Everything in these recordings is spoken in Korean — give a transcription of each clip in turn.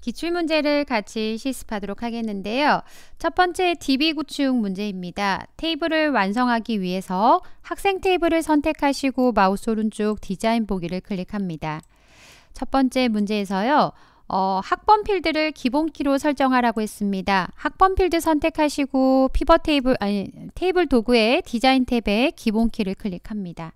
기출문제를 같이 실습하도록 하겠는데요. 첫 번째 DB 구축 문제입니다. 테이블을 완성하기 위해서 학생 테이블을 선택하시고 마우스 오른쪽 디자인 보기를 클릭합니다. 첫 번째 문제에서요. 어, 학번 필드를 기본 키로 설정하라고 했습니다. 학번 필드 선택하시고 피벗 테이블 아니 테이블 도구의 디자인 탭에 기본 키를 클릭합니다.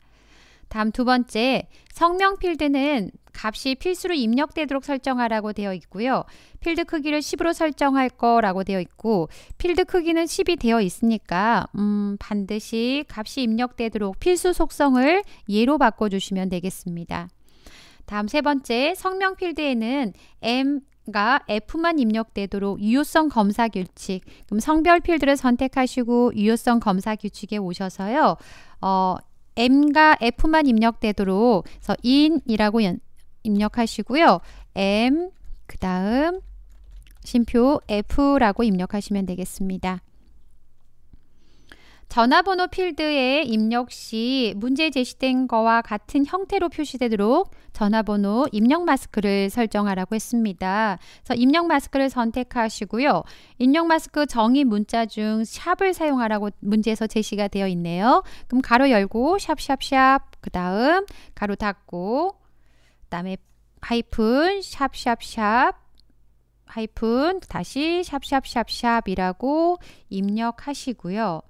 다음 두 번째, 성명 필드는 값이 필수로 입력되도록 설정하라고 되어 있고요. 필드 크기를 10으로 설정할 거라고 되어 있고 필드 크기는 10이 되어 있으니까 음, 반드시 값이 입력되도록 필수 속성을 예로 바꿔주시면 되겠습니다. 다음 세 번째 성명 필드에는 m 가 F만 입력되도록 유효성 검사 규칙 그럼 성별 필드를 선택하시고 유효성 검사 규칙에 오셔서요 어, M과 F만 입력되도록 그래서 in이라고 입력하시고요. M 그 다음 심표 F라고 입력하시면 되겠습니다. 전화번호 필드에 입력 시 문제 제시된 거와 같은 형태로 표시되도록 전화번호 입력 마스크를 설정하라고 했습니다. 그래서 입력 마스크를 선택하시고요. 입력 마스크 정의 문자 중 샵을 사용하라고 문제에서 제시가 되어 있네요. 그럼 가로 열고 샵샵샵 그 다음 가로 닫고 그 다음에 하이픈 샵샵샵 하이픈 다시 샵샵샵샵이라고 입력하시고요.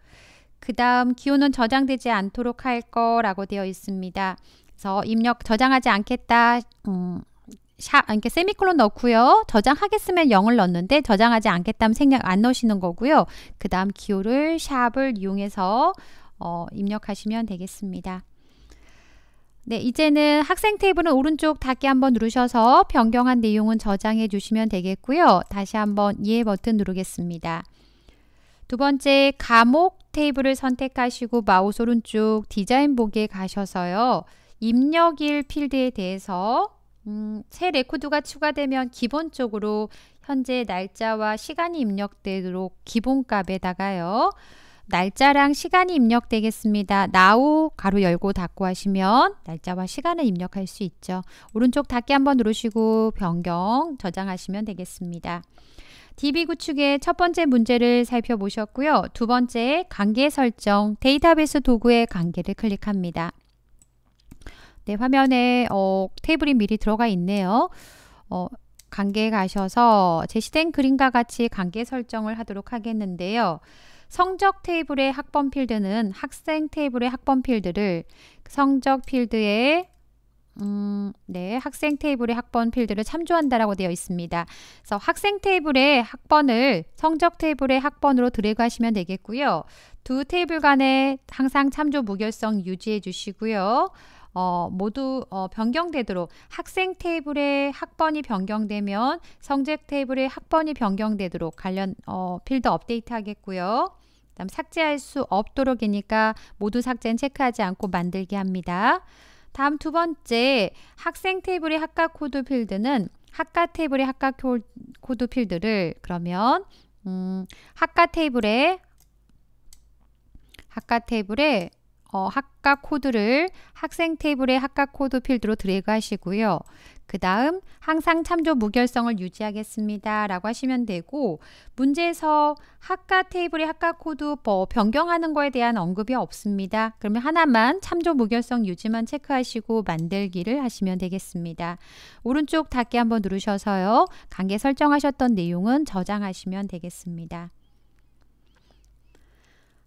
그 다음 기호는 저장되지 않도록 할 거라고 되어 있습니다. 그래서 입력 저장하지 않겠다. 음, 샤, 아, 이렇게 세미콜론 넣고요. 저장하겠으면 0을 넣는데 저장하지 않겠다면 생략 안 넣으시는 거고요. 그 다음 기호를 샵을 이용해서 어, 입력하시면 되겠습니다. 네, 이제는 학생 테이블은 오른쪽 닫기 한번 누르셔서 변경한 내용은 저장해 주시면 되겠고요. 다시 한번 이 예 버튼 누르겠습니다. 두 번째, 과목 테이블을 선택하시고 마우스 오른쪽 디자인 보기에 가셔서요. 입력일 필드에 대해서 음, 새 레코드가 추가되면 기본적으로 현재 날짜와 시간이 입력되도록 기본값에다가요. 날짜랑 시간이 입력되겠습니다. now 가로 열고 닫고 하시면 날짜와 시간을 입력할 수 있죠. 오른쪽 닫기 한번 누르시고 변경 저장하시면 되겠습니다. DB 구축의 첫 번째 문제를 살펴보셨고요. 두 번째 관계 설정, 데이터베이스 도구의 관계를 클릭합니다. 네, 화면에 어, 테이블이 미리 들어가 있네요. 어, 관계에 가셔서 제시된 그림과 같이 관계 설정을 하도록 하겠는데요. 성적 테이블의 학번 필드는 학생 테이블의 학번 필드를 성적 필드의 음, 네, 학생 테이블에 학번 필드를 참조한다라고 되어 있습니다. 그래서 학생 테이블에 학번을 성적 테이블에 학번으로 드래그하시면 되겠고요. 두 테이블 간에 항상 참조 무결성 유지해 주시고요. 어, 모두 어, 변경되도록 학생 테이블에 학번이 변경되면 성적 테이블에 학번이 변경되도록 관련 어, 필드 업데이트 하겠고요. 그다음 삭제할 수 없도록이니까 모두 삭제는 체크하지 않고 만들게 합니다. 다음 두 번째 학생 테이블의 학과 코드 필드는 학과 테이블의 학과 코드 필드를 그러면 음, 학과 테이블에 학과 테이블에 어, 학과 코드를 학생 테이블의 학과 코드 필드로 드래그 하시고요. 그 다음 항상 참조 무결성을 유지하겠습니다. 라고 하시면 되고 문제에서 학과 테이블의 학과 코드 뭐 변경하는 거에 대한 언급이 없습니다. 그러면 하나만 참조 무결성 유지만 체크하시고 만들기를 하시면 되겠습니다. 오른쪽 닫기 한번 누르셔서요. 관계 설정하셨던 내용은 저장하시면 되겠습니다.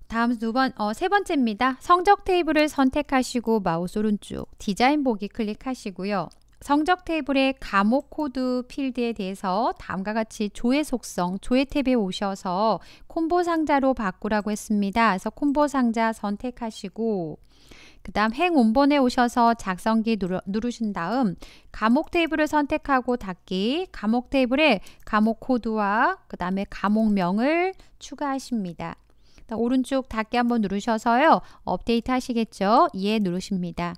다음 두 번, 어, 세 번째입니다. 성적 테이블을 선택하시고 마우스 오른쪽 디자인 보기 클릭하시고요. 성적 테이블의 감옥 코드 필드에 대해서 다음과 같이 조회 속성, 조회 탭에 오셔서 콤보 상자로 바꾸라고 했습니다. 그래서 콤보 상자 선택하시고 그 다음 행 원본에 오셔서 작성기 누르, 신 다음 감옥 테이블을 선택하고 닫기 감옥 테이블에 감옥 코드와 그 다음에 감옥명을 추가하십니다. 오른쪽 닫기 한번 누르셔서요. 업데이트 하시겠죠? 예 누르십니다.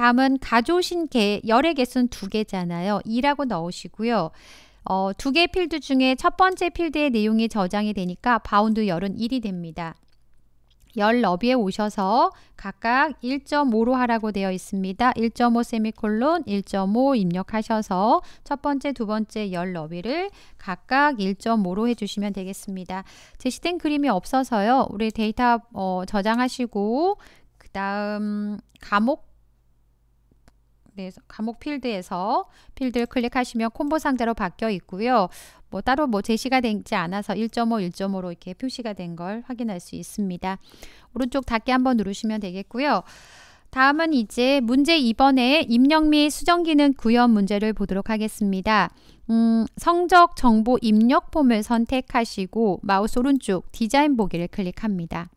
다음은 가져오신 개, 열의 개수는 두 개잖아요. 2라고 넣으시고요. 어, 두 개의 필드 중에 첫 번째 필드의 내용이 저장이 되니까 바운드 열은 1이 됩니다. 열 너비에 오셔서 각각 1.5로 하라고 되어 있습니다. 1.5 세미콜론 1.5 입력하셔서 첫 번째, 두 번째 열 너비를 각각 1.5로 해주시면 되겠습니다. 제시된 그림이 없어서요. 우리 데이터 어, 저장하시고 그 다음 감옥 네, 감옥 필드에서 필드를 클릭하시면 콤보 상자로 바뀌어 있고요. 뭐 따로 뭐 제시가 되지 않아서 1.5, 1.5로 이렇게 표시가 된 걸 확인할 수 있습니다. 오른쪽 닫기 한번 누르시면 되겠고요. 다음은 이제 문제 2번에 입력 및 수정 기능 구현 문제를 보도록 하겠습니다. 음, 성적 정보 입력 폼을 선택하시고 마우스 오른쪽 디자인 보기를 클릭합니다.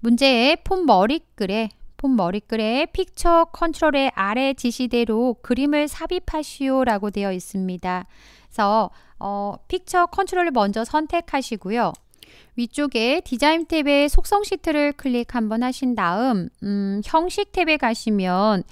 문제의 폼 머리글에 본 머리글에 픽처 컨트롤의 아래 지시대로 그림을 삽입하시오 라고 되어 있습니다. 그래서 어, 픽처 컨트롤을 먼저 선택하시고요. 위쪽에 디자인 탭의 속성 시트를 클릭 한번 하신 다음 음, 형식 탭에 가시면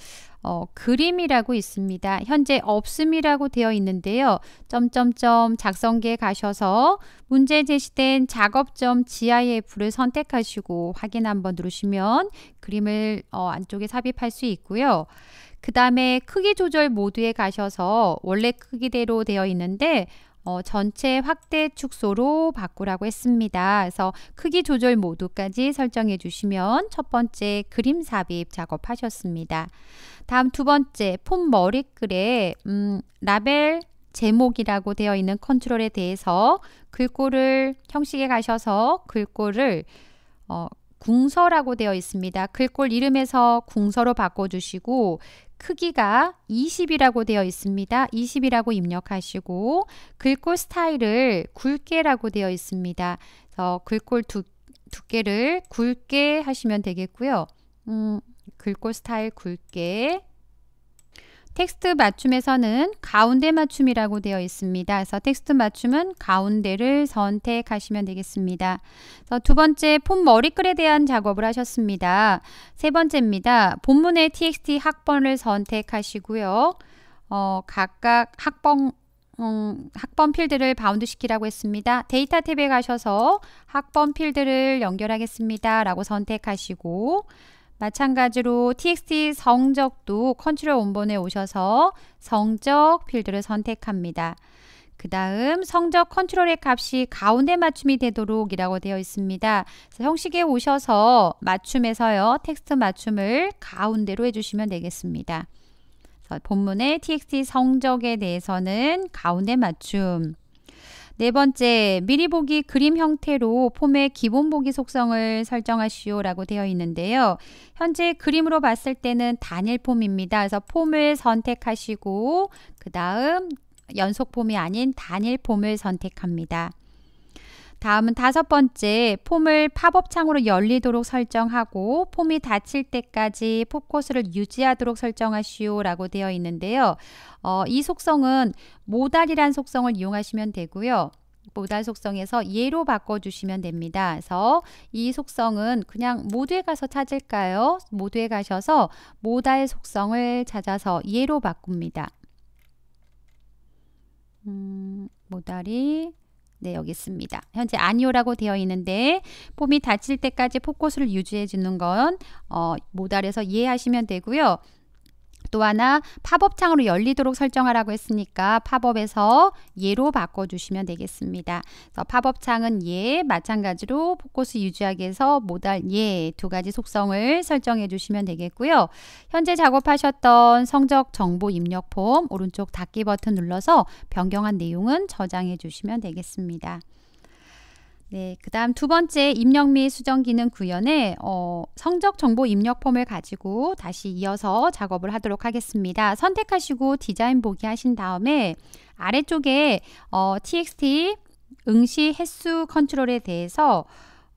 어, 그림이라고 있습니다. 현재 없음이라고 되어 있는데요. 점점점 작성기에 가셔서 문제 제시된 작업점 지하의 불을 선택하시고 확인 한번 누르시면 그림을 어, 안쪽에 삽입할 수 있고요. 그 다음에 크기 조절 모드에 가셔서 원래 크기대로 되어 있는데 어, 전체 확대 축소로 바꾸라고 했습니다. 그래서 크기 조절 모드까지 설정해 주시면 첫 번째 그림 삽입 작업하셨습니다. 다음 두 번째 폼 머리글에 음, 라벨 제목이라고 되어 있는 컨트롤에 대해서 글꼴을 형식에 가셔서 글꼴을 어, 궁서라고 되어 있습니다. 글꼴 이름에서 궁서로 바꿔주시고 크기가 20이라고 되어 있습니다. 20이라고 입력하시고 글꼴 스타일을 굵게라고 되어 있습니다. 그 글꼴 두, 두께를 굵게 하시면 되겠고요. 음, 글꼴 스타일 굵게 텍스트 맞춤에서는 가운데 맞춤이라고 되어 있습니다. 그래서 텍스트 맞춤은 가운데를 선택하시면 되겠습니다. 두 번째 폰 머리글에 대한 작업을 하셨습니다. 세 번째입니다. 본문의 txt 학번을 선택하시고요. 어, 각각 학번 음, 학번 필드를 바운드 시키라고 했습니다. 데이터 탭에 가셔서 학번 필드를 연결하겠습니다. 라고 선택하시고 마찬가지로 txt 성적도 컨트롤 원본에 오셔서 성적 필드를 선택합니다. 그 다음 성적 컨트롤의 값이 가운데 맞춤이 되도록 이라고 되어 있습니다. 형식에 오셔서 맞춤에서요. 텍스트 맞춤을 가운데로 해주시면 되겠습니다. 본문의 txt 성적에 대해서는 가운데 맞춤 네 번째, 미리 보기 그림 형태로 폼의 기본 보기 속성을 설정하시오 라고 되어 있는데요. 현재 그림으로 봤을 때는 단일 폼입니다. 그래서 폼을 선택하시고 그 다음 연속 폼이 아닌 단일 폼을 선택합니다. 다음은 다섯 번째, 폼을 팝업 창으로 열리도록 설정하고 폼이 닫힐 때까지 포커스를 유지하도록 설정하시오 라고 되어 있는데요. 어, 이 속성은 모달이란 속성을 이용하시면 되고요. 모달 속성에서 예로 바꿔주시면 됩니다. 그래서 이 속성은 그냥 모드에 가서 찾을까요? 모드에 가셔서 모달 속성을 찾아서 예로 바꿉니다. 음, 모달이 네, 여기 있습니다. 현재 아니오라고 되어 있는데 폼이 닫힐 때까지 폼곳을 유지해 주는 건 어, 모달에서 이해하시면 되고요. 또 하나 팝업 창으로 열리도록 설정하라고 했으니까 팝업에서 예로 바꿔주시면 되겠습니다. 그래서 팝업 창은 예, 마찬가지로 포커스 유지하기 에서 모달 예 두 가지 속성을 설정해 주시면 되겠고요. 현재 작업하셨던 성적 정보 입력 폼 오른쪽 닫기 버튼 눌러서 변경한 내용은 저장해 주시면 되겠습니다. 네, 그 다음 두 번째 입력 및 수정 기능 구현에 어, 성적 정보 입력 폼을 가지고 다시 이어서 작업을 하도록 하겠습니다. 선택하시고 디자인 보기 하신 다음에 아래쪽에 어, txt 응시 횟수 컨트롤에 대해서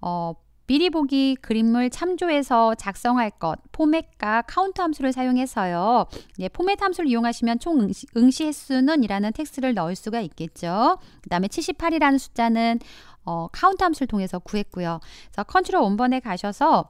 어, 미리 보기 그림을 참조해서 작성할 것, 포맷과 카운트 함수를 사용해서요. 예, 포맷 함수를 이용하시면 총 응시, 응시 횟수는 이라는 텍스트를 넣을 수가 있겠죠. 그 다음에 78이라는 숫자는 어, 카운트 함수를 통해서 구했고요. 그래서 컨트롤 원번에 가셔서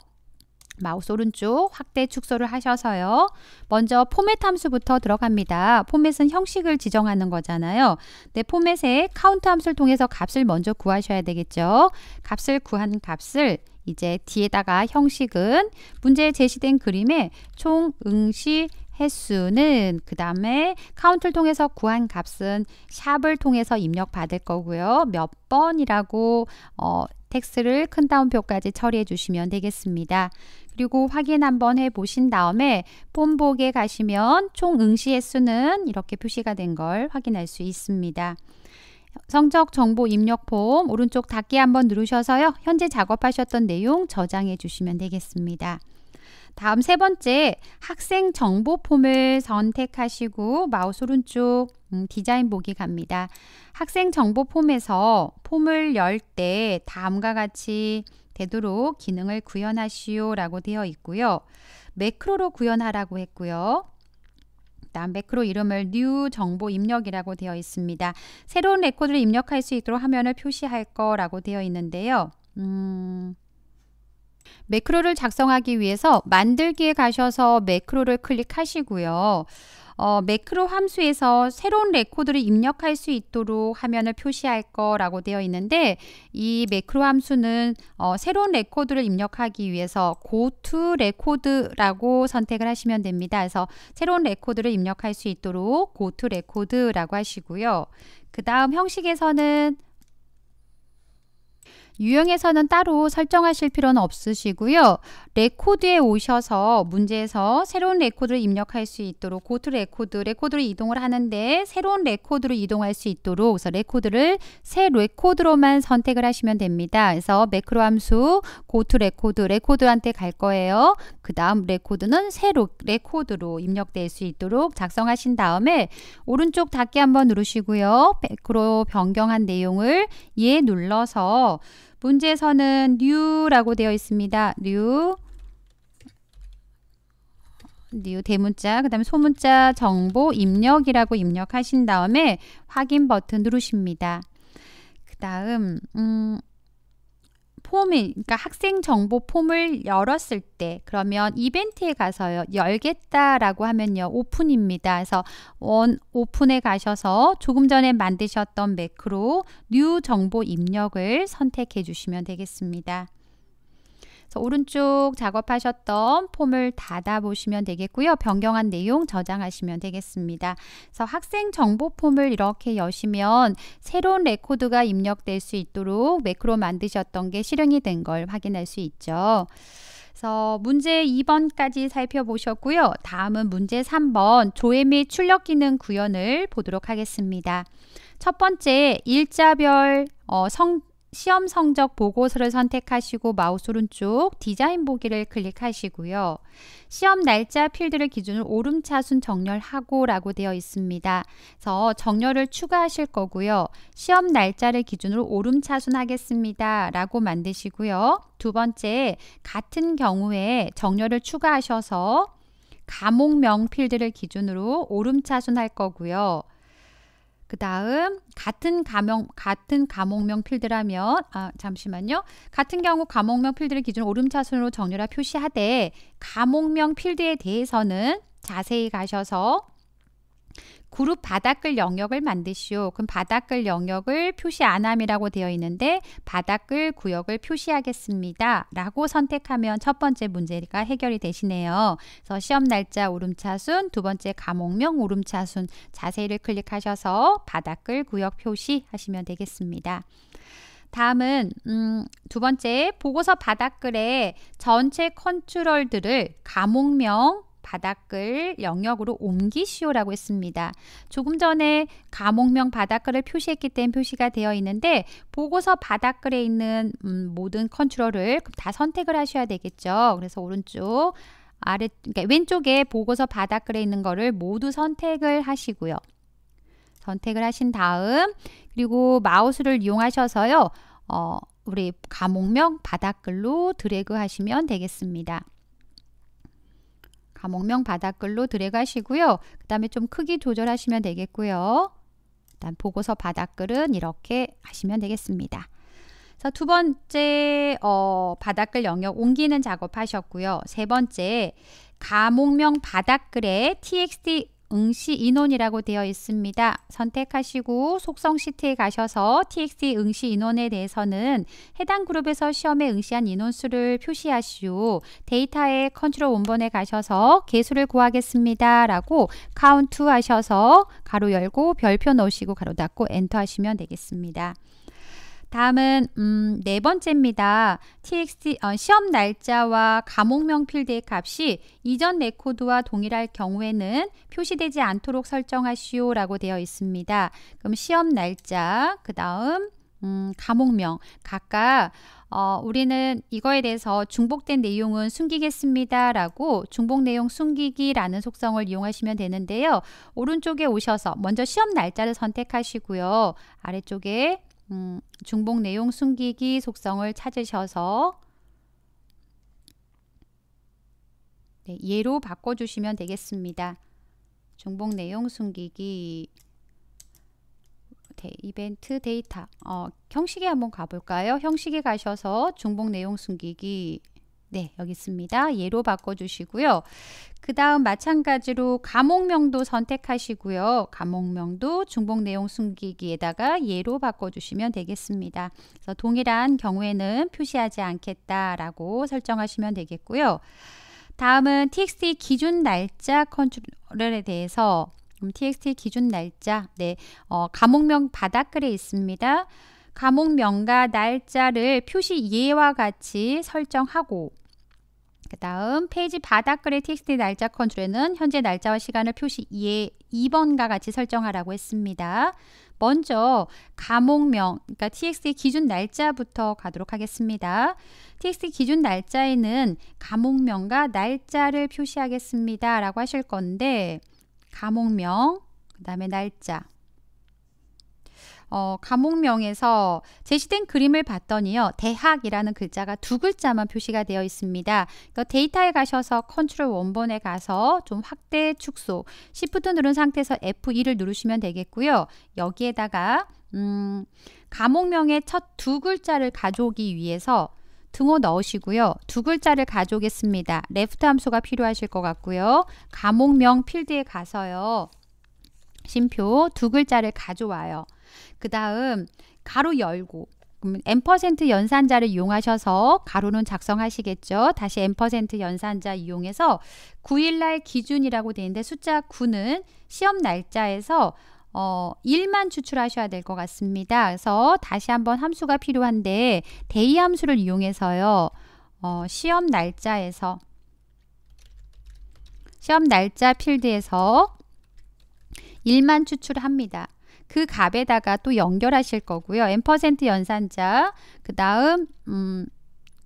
마우스 오른쪽 확대 축소를 하셔서요. 먼저 포맷 함수부터 들어갑니다. 포맷은 형식을 지정하는 거잖아요. 네, 포맷에 카운트 함수를 통해서 값을 먼저 구하셔야 되겠죠. 값을 구한 값을 이제 뒤에다가 형식은 문제에 제시된 그림에 총 응시 횟수는 그 다음에 카운트를 통해서 구한 값은 샵을 통해서 입력받을 거고요. 몇 번이라고 어, 텍스를 큰 따옴표까지 처리해 주시면 되겠습니다. 그리고 확인 한번 해 보신 다음에 폼복에 가시면 총 응시 횟수는 이렇게 표시가 된 걸 확인할 수 있습니다. 성적 정보 입력 폼 오른쪽 닫기 한번 누르셔서요. 현재 작업하셨던 내용 저장해 주시면 되겠습니다. 다음 세 번째 학생 정보 폼을 선택하시고 마우스 오른쪽 음, 디자인 보기 갑니다. 학생 정보 폼에서 폼을 열 때 다음과 같이 되도록 기능을 구현하시오 라고 되어 있고요. 매크로로 구현하라고 했고요. 다음 매크로 이름을 new 정보 입력이라고 되어 있습니다. 새로운 레코드를 입력할 수 있도록 화면을 표시할 거라고 되어 있는데요. 음, 매크로를 작성하기 위해서 만들기에 가셔서 매크로를 클릭하시고요. 어, 매크로 함수에서 새로운 레코드를 입력할 수 있도록 화면을 표시할 거라고 되어 있는데 이 매크로 함수는 어, 새로운 레코드를 입력하기 위해서 go to record라고 선택을 하시면 됩니다. 그래서 새로운 레코드를 입력할 수 있도록 go to record라고 하시고요. 그 다음 형식에서는 유형에서는 따로 설정하실 필요는 없으시고요. 레코드에 오셔서 문제에서 새로운 레코드를 입력할 수 있도록 고트 레코드, 레코드로 이동을 하는데 새로운 레코드로 이동할 수 있도록 그래서 레코드를 새 레코드로만 선택을 하시면 됩니다. 그래서 매크로 함수 고트 레코드, 레코드한테 갈 거예요. 그 다음 레코드는 새 레코드로 입력될 수 있도록 작성하신 다음에 오른쪽 닫기 한번 누르시고요. 매크로 변경한 내용을 예 눌러서 문제에서는 new라고 되어 있습니다. new new 대문자 그 다음에 소문자 정보 입력이라고 입력하신 다음에 확인 버튼 누르십니다. 그 다음 음, 폼인 그러니까 학생 정보 폼을 열었을 때 그러면 이벤트에 가서요 열겠다라고 하면요 오픈입니다. 그래서 원 오픈에 가셔서 조금 전에 만드셨던 매크로 뉴 정보 입력을 선택해 주시면 되겠습니다. 그래서 오른쪽 작업하셨던 폼을 닫아보시면 되겠고요. 변경한 내용 저장하시면 되겠습니다. 그래서 학생 정보 폼을 이렇게 여시면 새로운 레코드가 입력될 수 있도록 매크로 만드셨던 게 실행이 된 걸 확인할 수 있죠. 그래서 문제 2번까지 살펴보셨고요. 다음은 문제 3번 조회 및 출력 기능 구현을 보도록 하겠습니다. 첫 번째 일자별 어, 성 시험 성적 보고서를 선택하시고 마우스 오른쪽 디자인 보기를 클릭하시고요. 시험 날짜 필드를 기준으로 오름차순 정렬하고 라고 되어 있습니다. 그래서 정렬을 추가하실 거고요. 시험 날짜를 기준으로 오름차순 하겠습니다. 라고 만드시고요. 두 번째, 같은 경우에 정렬을 추가하셔서 감옥명 필드를 기준으로 오름차순 할 거고요. 그 다음 같은 감옥 같은 과목명 필드라면 아 잠시만요. 같은 경우 감옥명 필드를 기준 오름차순으로 정렬하 표시하되 감옥명 필드에 대해서는 자세히 가셔서 그룹 바닥글 영역을 만드시오. 그럼 바닥글 영역을 표시 안함이라고 되어 있는데 바닥글 구역을 표시하겠습니다. 라고 선택하면 첫 번째 문제가 해결이 되시네요. 그래서 시험 날짜 오름차순, 두 번째 감옥명 오름차순 자세히를 클릭하셔서 바닥글 구역 표시 하시면 되겠습니다. 다음은 음, 두 번째 보고서 바닥글에 전체 컨트롤들을 감옥명 바닥글 영역으로 옮기시오라고 했습니다. 조금 전에 감옥명 바닥글을 표시했기 때문에 표시가 되어 있는데 보고서 바닥글에 있는 음, 모든 컨트롤을 다 선택을 하셔야 되겠죠. 그래서 오른쪽 아래 그러니까 왼쪽에 보고서 바닥글에 있는 거를 모두 선택을 하시고요. 선택을 하신 다음 그리고 마우스를 이용하셔서요. 어, 우리 감옥명 바닥글로 드래그 하시면 되겠습니다. 감옥명 바닥글로 들어가시고요. 그 다음에 좀 크기 조절하시면 되겠고요. 일단 보고서 바닥글은 이렇게 하시면 되겠습니다. 자, 두 번째 어, 바닥글 영역 옮기는 작업 하셨고요. 세 번째 감옥명 바닥글에 txt 응시 인원이라고 되어 있습니다. 선택하시고 속성 시트에 가셔서 TXT 응시 인원에 대해서는 해당 그룹에서 시험에 응시한 인원수를 표시하시오. 데이터의 컨트롤 원본에 가셔서 개수를 구하겠습니다. 라고 카운트 하셔서 가로 열고 별표 넣으시고 가로 닫고 엔터 하시면 되겠습니다. 다음은 음, 네 번째입니다. txt 어, 시험 날짜와 과목명 필드의 값이 이전 내 코드와 동일할 경우에는 표시되지 않도록 설정하시오라고 되어 있습니다. 그럼 시험 날짜, 그 다음 음, 과목명 각각 어, 우리는 이거에 대해서 중복된 내용은 숨기겠습니다 라고 중복 내용 숨기기라는 속성을 이용하시면 되는데요 오른쪽에 오셔서 먼저 시험 날짜를 선택하시고요 아래쪽에 음, 중복 내용 숨기기 속성을 찾으셔서 네, 예로 바꿔주시면 되겠습니다. 중복 내용 숨기기 네, 이벤트 데이터 어, 형식에 한번 가볼까요? 형식에 가셔서 중복 내용 숨기기 네, 여기 있습니다. 예로 바꿔주시고요. 그 다음 마찬가지로 과목명도 선택하시고요. 과목명도 중복 내용 숨기기에다가 예로 바꿔주시면 되겠습니다. 그래서 동일한 경우에는 표시하지 않겠다라고 설정하시면 되겠고요. 다음은 txt 기준 날짜 컨트롤에 대해서 음, txt 기준 날짜, 네, 어, 과목명 바닥글에 있습니다. 감옥명과 날짜를 표시 예와 같이 설정하고 그 다음 페이지 바닥글의 txt 날짜 컨트롤에는 현재 날짜와 시간을 표시 예 2번과 같이 설정하라고 했습니다. 먼저 감옥명 그러니까 txt 기준 날짜부터 가도록 하겠습니다. txt 기준 날짜에는 감옥명과 날짜를 표시하겠습니다. 라고 하실 건데 감옥명그 다음에 날짜, 어, 감옥명에서 제시된 그림을 봤더니요. 대학이라는 글자가 두 글자만 표시가 되어 있습니다. 그러니까 데이터에 가셔서 컨트롤 원본에 가서 좀 확대 축소 시프트 누른 상태에서 F2를 누르시면 되겠고요. 여기에다가 음, 감옥명의첫 두 글자를 가져오기 위해서 등호 넣으시고요. 두 글자를 가져오겠습니다. 레프트 함수가 필요하실 것 같고요. 감옥명 필드에 가서요. 심표 두 글자를 가져와요. 그 다음 가로 열고 n% 연산자를 이용하셔서 가로는 작성하시겠죠. 다시 n% 연산자 이용해서 9일날 기준이라고 돼 있는데 숫자 9는 시험 날짜에서 어, 1만 추출하셔야 될 것 같습니다. 그래서 다시 한번 함수가 필요한데 대이 함수를 이용해서요. 어, 시험 날짜에서 시험 날짜 필드에서 1만 추출합니다. 그 값에다가 또 연결하실 거고요. n% 연산자 그 다음 음,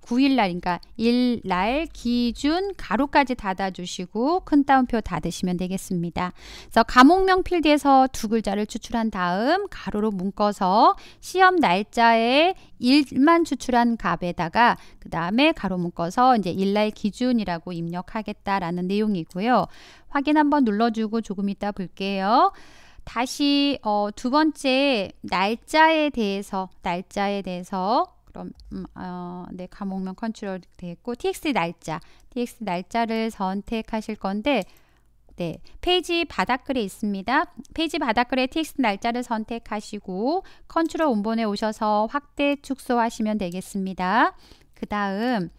9일날 그러니까 일날 기준 가로까지 닫아주시고 큰 따옴표 닫으시면 되겠습니다. 그래서 과목명 필드에서 두 글자를 추출한 다음 가로로 묶어서 시험 날짜에 일만 추출한 값에다가 그 다음에 가로 묶어서 이제 일날 기준이라고 입력하겠다라는 내용이고요. 확인 한번 눌러주고 조금 이따 볼게요. 다시 어, 두 번째 날짜에 대해서 날짜에 대해서 그럼 음, 어, 네 과목명 컨트롤 되겠고 txt 날짜 txt 날짜를 선택하실 건데 네 페이지 바닥글에 있습니다 페이지 바닥글에 txt 날짜를 선택하시고 컨트롤 원본에 오셔서 확대 축소하시면 되겠습니다 그 다음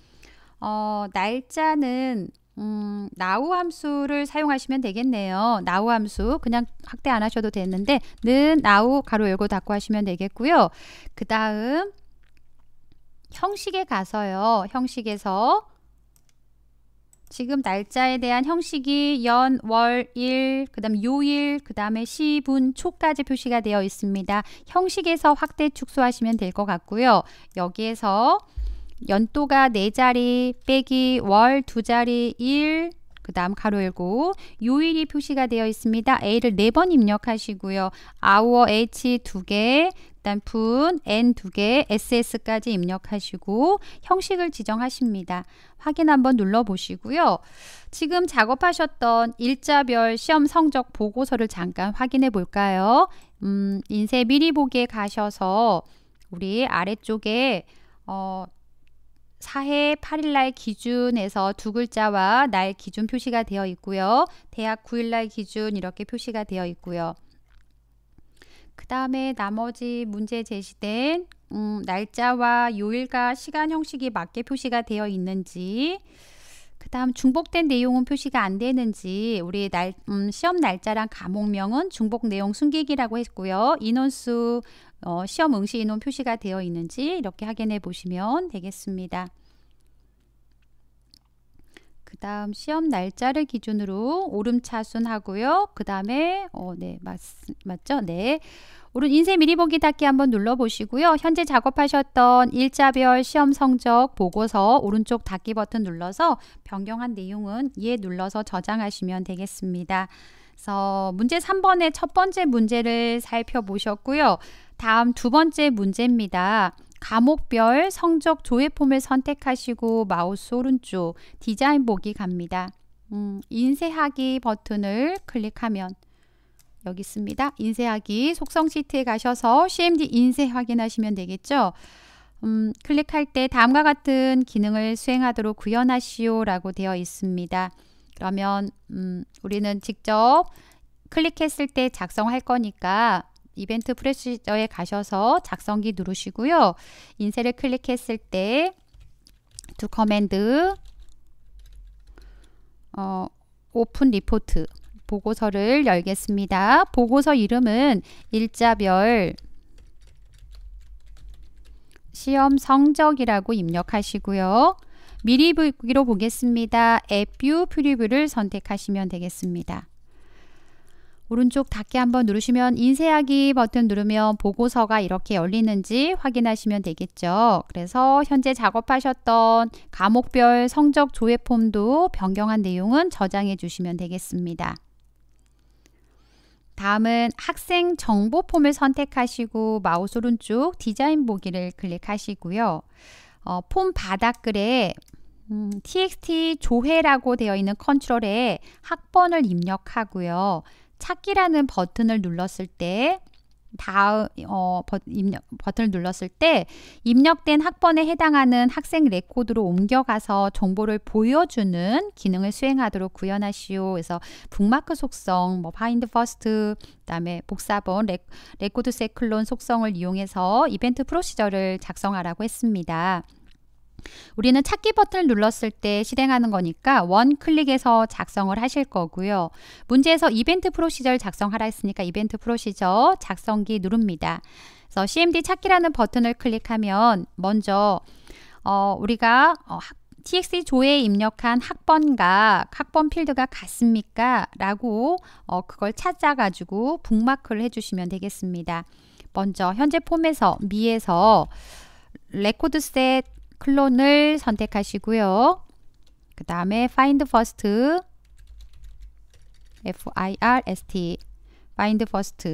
어, 날짜는 음, now 함수를 사용하시면 되겠네요. now 함수 그냥 확대 안 하셔도 되는데 는 now 가로 열고 닫고 하시면 되겠고요. 그 다음 형식에 가서요. 형식에서 지금 날짜에 대한 형식이 연, 월, 일, 그 다음 요일, 그 다음에 시, 분, 초까지 표시가 되어 있습니다. 형식에서 확대 축소하시면 될 것 같고요. 여기에서 연도가 네자리 빼기 월 두자리 일그 다음 가로 열고 요일이 표시가 되어 있습니다. A를 네 번 입력하시고요. hour H 두개 일단 분 N 두개 SS까지 입력하시고 형식을 지정하십니다. 확인 한번 눌러보시고요. 지금 작업하셨던 일자별 시험 성적 보고서를 잠깐 확인해 볼까요? 음, 인쇄 미리 보기에 가셔서 우리 아래쪽에 어, 4회 8일 날 기준에서 두 글자와 날 기준 표시가 되어 있고요. 대학 9일 날 기준 이렇게 표시가 되어 있고요. 그 다음에 나머지 문제 제시된 음, 날짜와 요일과 시간 형식이 맞게 표시가 되어 있는지 다음 중복된 내용은 표시가 안 되는지 우리 날, 음, 시험 날짜랑 과목명은 중복 내용 숨기기라고 했고요. 인원수 어, 시험 응시 인원 표시가 되어 있는지 이렇게 확인해 보시면 되겠습니다. 그 다음 시험 날짜를 기준으로 오름차순 하고요. 그 다음에 어, 네 맞, 맞죠? 네 오른 인쇄 미리 보기 닫기 한번 눌러보시고요. 현재 작업하셨던 일자별 시험 성적 보고서 오른쪽 닫기 버튼 눌러서 변경한 내용은 예 눌러서 저장하시면 되겠습니다. 그래서 문제 3번의 첫 번째 문제를 살펴보셨고요. 다음 두 번째 문제입니다. 과목별 성적 조회폼을 선택하시고 마우스 오른쪽 디자인 보기 갑니다. 음, 인쇄하기 버튼을 클릭하면 여기 있습니다. 인쇄하기 속성 시트에 가셔서 CMD 인쇄 확인하시면 되겠죠. 음, 클릭할 때 다음과 같은 기능을 수행하도록 구현하시오 라고 되어 있습니다. 그러면 음, 우리는 직접 클릭했을 때 작성할 거니까 이벤트 프레시저에 가셔서 작성기 누르시고요. 인쇄를 클릭했을 때 두 커맨드 어, 오픈 리포트 보고서를 열겠습니다. 보고서 이름은 일자별 시험 성적이라고 입력하시고요. 미리 보기로 보겠습니다. 앱뷰 프리뷰를 선택하시면 되겠습니다. 오른쪽 닫기 한번 누르시면 인쇄하기 버튼 누르면 보고서가 이렇게 열리는지 확인하시면 되겠죠. 그래서 현재 작업하셨던 과목별 성적 조회 폼도 변경한 내용은 저장해 주시면 되겠습니다. 다음은 학생 정보 폼을 선택하시고 마우스 오른쪽 디자인 보기를 클릭하시고요. 어, 폼 바닥글에 음, txt 조회라고 되어 있는 컨트롤에 학번을 입력하고요. 찾기라는 버튼을 눌렀을 때 다음 어, 버, 입력, 버튼을 눌렀을 때 입력된 학번에 해당하는 학생 레코드로 옮겨가서 정보를 보여주는 기능을 수행하도록 구현하시오. 그래서 북마크 속성, 뭐 파인드 퍼스트, 그다음에 복사본, 레, 레코드 셋 클론 속성을 이용해서 이벤트 프로시저를 작성하라고 했습니다. 우리는 찾기 버튼을 눌렀을 때 실행하는 거니까 원 클릭에서 작성을 하실 거고요. 문제에서 이벤트 프로시저를 작성하라 했으니까 이벤트 프로시저 작성기 누릅니다. 그래서 CMD 찾기라는 버튼을 클릭하면 먼저 어, 우리가 어, t x t 조에 입력한 학번과 학번 필드가 같습니까? 라고 어, 그걸 찾아가지고 북마크를 해주시면 되겠습니다. 먼저 현재 폼에서 미에서 레코드 셋 클론을 선택하시고요. 그 다음에 find first first find first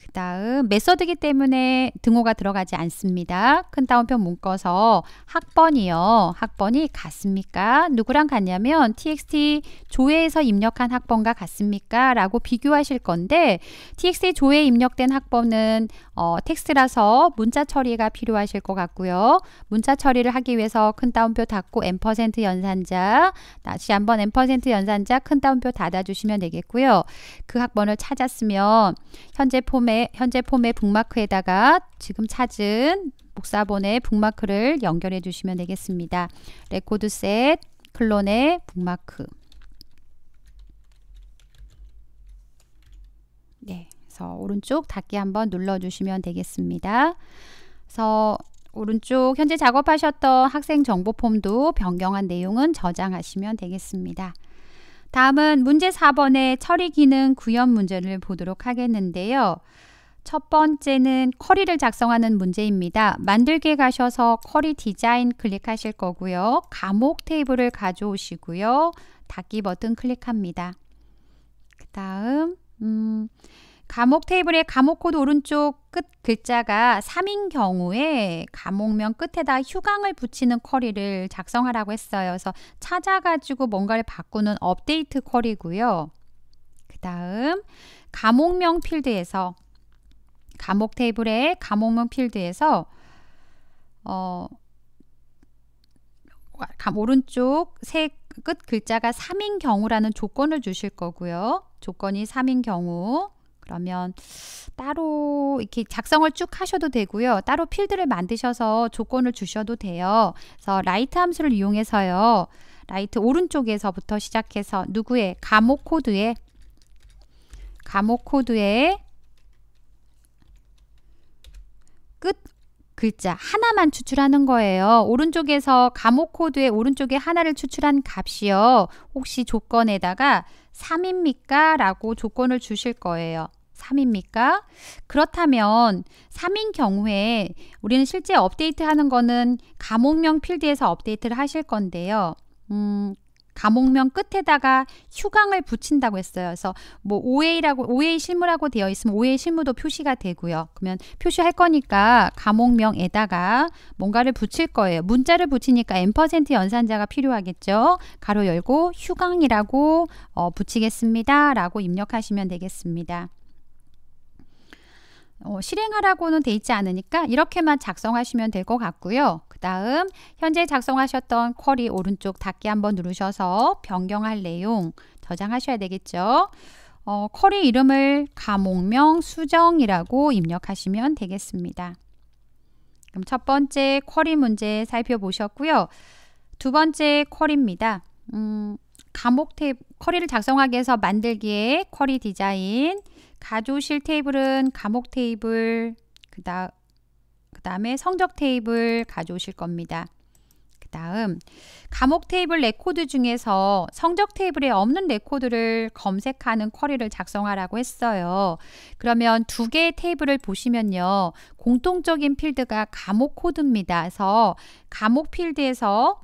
그 다음 메서드기 때문에 등호가 들어가지 않습니다. 큰 따옴표 묶어서 학번이요. 학번이 같습니까? 누구랑 같냐면 txt 조회에서 입력한 학번과 같습니까? 라고 비교하실 건데 txt 조회에 입력된 학번은 어, 텍스트라서 문자 처리가 필요하실 것 같고요. 문자 처리를 하기 위해서 큰 따옴표 닫고 M% 연산자 다시 한번 M% 연산자 큰 따옴표 닫아주시면 되겠고요. 그 학번을 찾았으면 현재 폼에 현재 폼의 북마크에다가 지금 찾은 복사본의 북마크를 연결해 주시면 되겠습니다. 레코드 셋 클론의 북마크 그래서 오른쪽 닫기 한번 눌러주시면 되겠습니다. 그래서 오른쪽 현재 작업하셨던 학생 정보 폼도 변경한 내용은 저장하시면 되겠습니다. 다음은 문제 4번의 처리 기능 구현 문제를 보도록 하겠는데요. 첫 번째는 커리를 작성하는 문제입니다. 만들기에 가셔서 커리 디자인 클릭하실 거고요. 감옥 테이블을 가져오시고요. 닫기 버튼 클릭합니다. 그 다음 음, 감옥 테이블의 감옥 코드 오른쪽 끝 글자가 3인 경우에 감옥명 끝에다 휴강을 붙이는 쿼리를 작성하라고 했어요. 그래서 찾아가지고 뭔가를 바꾸는 업데이트 쿼리고요. 그 다음 감옥명 필드에서 감옥 테이블의 감옥명 필드에서 어, 오른쪽 세 끝 글자가 3인 경우라는 조건을 주실 거고요. 조건이 3인 경우 그러면 따로 이렇게 작성을 쭉 하셔도 되고요. 따로 필드를 만드셔서 조건을 주셔도 돼요. 그래서 라이트 함수를 이용해서요. 라이트 오른쪽에서부터 시작해서 누구의 감옥 코드에 감옥 코드에 끝 글자 하나만 추출하는 거예요. 오른쪽에서 감옥 코드의 오른쪽에 하나를 추출한 값이요. 혹시 조건에다가 3입니까? 라고 조건을 주실 거예요. 3입니까? 그렇다면 3인 경우에 우리는 실제 업데이트하는 거는 감옥명 필드에서 업데이트를 하실 건데요. 음, 감옥명 끝에다가 휴강을 붙인다고 했어요. 그래서 뭐 OA라고 OA 실무라고 되어 있으면 5 a 실무도 표시가 되고요. 그러면 표시할 거니까 감옥명에다가 뭔가를 붙일 거예요. 문자를 붙이니까 n% 연산자가 필요하겠죠. 가로 열고 휴강이라고 어, 붙이겠습니다라고 입력하시면 되겠습니다. 어, 실행하라고는 돼 있지 않으니까 이렇게만 작성하시면 될 것 같고요. 그 다음 현재 작성하셨던 쿼리 오른쪽 닫기 한번 누르셔서 변경할 내용 저장하셔야 되겠죠. 어, 쿼리 이름을 과목명 수정이라고 입력하시면 되겠습니다. 그럼 첫 번째 쿼리 문제 살펴보셨고요. 두 번째 쿼리입니다. 음, 감옥 탭 쿼리를 작성하기 위해서 만들기에 쿼리 디자인 가조실 테이블은 감옥 테이블, 그 그다, 다음에 성적 테이블 가져오실 겁니다. 그 다음 감옥 테이블 레코드 중에서 성적 테이블에 없는 레코드를 검색하는 쿼리를 작성하라고 했어요. 그러면 두 개의 테이블을 보시면요. 공통적인 필드가 감옥 코드입니다. 그래서 감옥 필드에서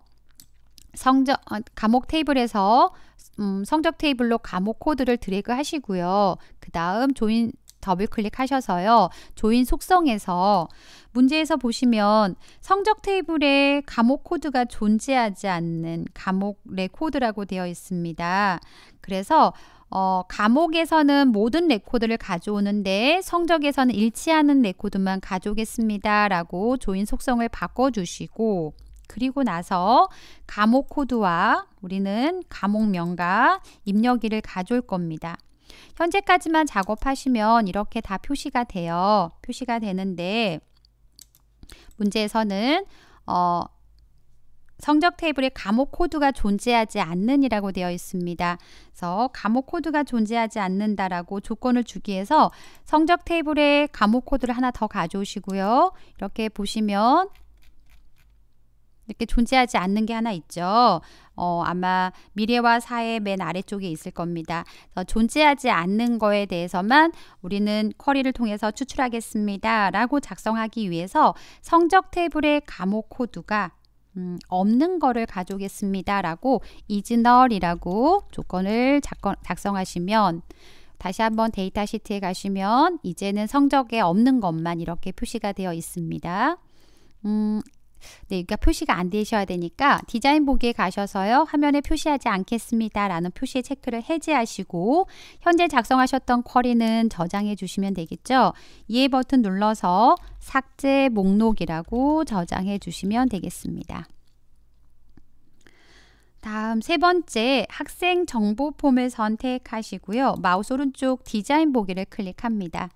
성적, 어, 감옥 테이블에서 음, 성적 테이블로 감옥 코드를 드래그 하시고요. 그 다음 조인 더블 클릭하셔서요. 조인 속성에서 문제에서 보시면 성적 테이블에 감옥 코드가 존재하지 않는 감옥 레 코드라고 되어 있습니다. 그래서 어, 감옥에서는 모든 레코드를 가져오는데 성적에서는 일치하는 레코드만 가져오겠습니다. 라고 조인 속성을 바꿔주시고 그리고 나서 감옥 코드와 우리는 감옥 명과 입력일을 가져올 겁니다. 현재까지만 작업하시면 이렇게 다 표시가 돼요. 표시가 되는데 문제에서는 어, 성적 테이블에 감옥 코드가 존재하지 않는이라고 되어 있습니다. 그래서 감옥 코드가 존재하지 않는다라고 조건을 주기 위해서 성적 테이블에 감옥 코드를 하나 더 가져오시고요. 이렇게 보시면 이렇게 존재하지 않는 게 하나 있죠. 어, 아마 미래와 사회 맨 아래쪽에 있을 겁니다. 존재하지 않는 거에 대해서만 우리는 쿼리를 통해서 추출하겠습니다. 라고 작성하기 위해서 성적 테이블의 감호 코드가 음, 없는 거를 가져오겠습니다. 라고 이즈널이라고 조건을 작건, 작성하시면 다시 한번 데이터 시트에 가시면 이제는 성적에 없는 것만 이렇게 표시가 되어 있습니다. 음, 네, 그러니까 표시가 안 되셔야 되니까 디자인 보기에 가셔서요. 화면에 표시하지 않겠습니다. 라는 표시의 체크를 해제하시고 현재 작성하셨던 쿼리는 저장해 주시면 되겠죠. 이해 예 버튼 눌러서 삭제 목록이라고 저장해 주시면 되겠습니다. 다음 세 번째 학생 정보 폼을 선택하시고요. 마우스 오른쪽 디자인 보기를 클릭합니다.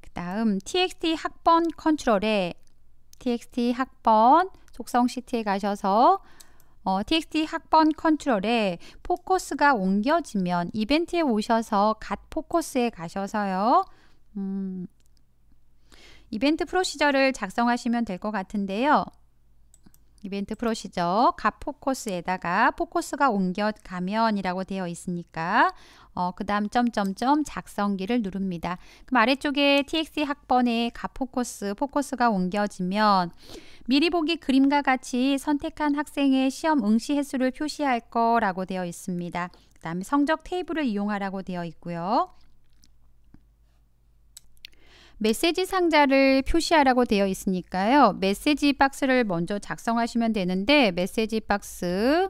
그 다음 txt 학번 컨트롤에 txt 학번 속성 시트에 가셔서 어, txt 학번 컨트롤에 포커스가 옮겨지면 이벤트에 오셔서 갓 포커스에 가셔서요. 음, 이벤트 프로시저를 작성하시면 될 것 같은데요. 이벤트 프로시죠. 값 포커스에다가 포커스가 옮겨 가면이라고 되어 있으니까 어, 그 다음 점점점 작성기를 누릅니다. 그럼 아래쪽에 txt 학번의 값 포커스, 포커스가 옮겨지면 미리 보기 그림과 같이 선택한 학생의 시험 응시 횟수를 표시할 거라고 되어 있습니다. 그 다음에 성적 테이블을 이용하라고 되어 있고요. 메시지 상자를 표시하라고 되어 있으니까요. 메시지 박스를 먼저 작성하시면 되는데 메시지 박스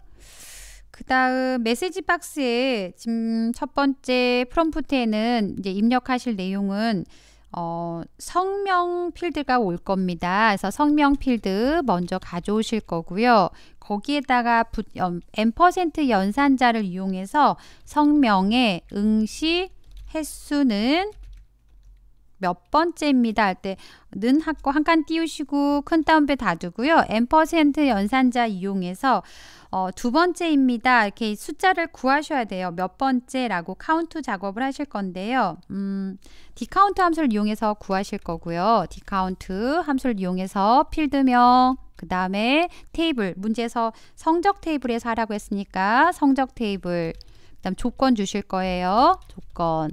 그 다음 메시지 박스에 지금 첫 번째 프롬프트에는 이제 입력하실 내용은 어, 성명 필드가 올 겁니다. 그래서 성명 필드 먼저 가져오실 거고요. 거기에다가 부, 연, 어, n% 연산자를 이용해서 성명의 응시 횟수는 몇 번째입니다 할 때는 학고 한 칸 띄우시고 큰 따옴표 다두고요. n% 연산자 이용해서 어, 두 번째입니다. 이렇게 숫자를 구하셔야 돼요. 몇 번째라고 카운트 작업을 하실 건데요. 음, 디카운트 함수를 이용해서 구하실 거고요. 디카운트 함수를 이용해서 필드명 그 다음에 테이블 문제에서 성적 테이블에서 하라고 했으니까 성적 테이블 그 다음 조건 주실 거예요. 조건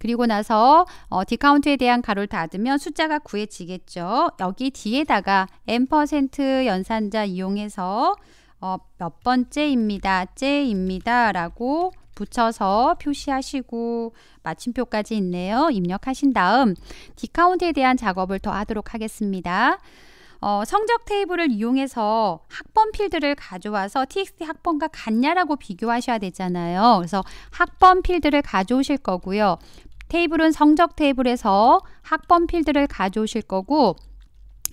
그리고 나서 어, 디카운트에 대한 가로를 닫으면 숫자가 구해지겠죠. 여기 뒤에다가 n% 연산자 이용해서 어, 몇 번째입니다. 째입니다. 라고 붙여서 표시하시고 마침표까지 있네요. 입력하신 다음 디카운트에 대한 작업을 더 하도록 하겠습니다. 어, 성적 테이블을 이용해서 학번 필드를 가져와서 txt 학번과 같냐라고 비교하셔야 되잖아요. 그래서 학번 필드를 가져오실 거고요. 테이블은 성적 테이블에서 학번 필드를 가져오실 거고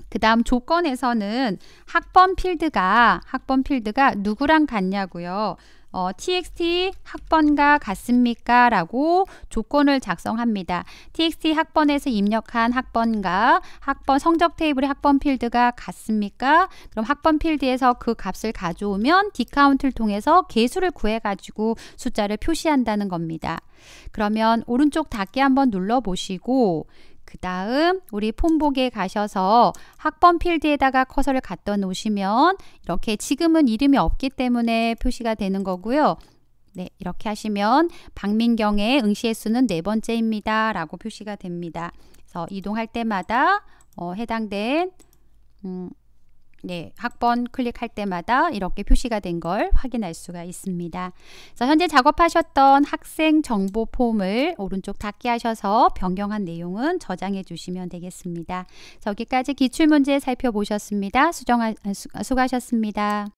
그 다음 조건에서는 학번 필드가 학번 필드가 누구랑 같냐고요. 어, txt 학번과 같습니까? 라고 조건을 작성합니다. txt 학번에서 입력한 학번과 학번 성적 테이블의 학번 필드가 같습니까? 그럼 학번 필드에서 그 값을 가져오면 디카운트를 통해서 개수를 구해가지고 숫자를 표시한다는 겁니다. 그러면 오른쪽 닫기 한번 눌러보시고 그 다음 우리 폼보에 가셔서 학번 필드에다가 커서를 갖다 놓으시면 이렇게 지금은 이름이 없기 때문에 표시가 되는 거고요. 네, 이렇게 하시면 박민경의 응시의 수는 네 번째입니다. 라고 표시가 됩니다. 그래서 이동할 때마다 어, 해당된 음, 네, 학번 클릭할 때마다 이렇게 표시가 된 걸 확인할 수가 있습니다. 자, 현재 작업하셨던 학생 정보 폼을 오른쪽 닫기 하셔서 변경한 내용은 저장해 주시면 되겠습니다. 여기까지 기출문제 살펴보셨습니다. 수정하, 아, 수, 아, 수고하셨습니다.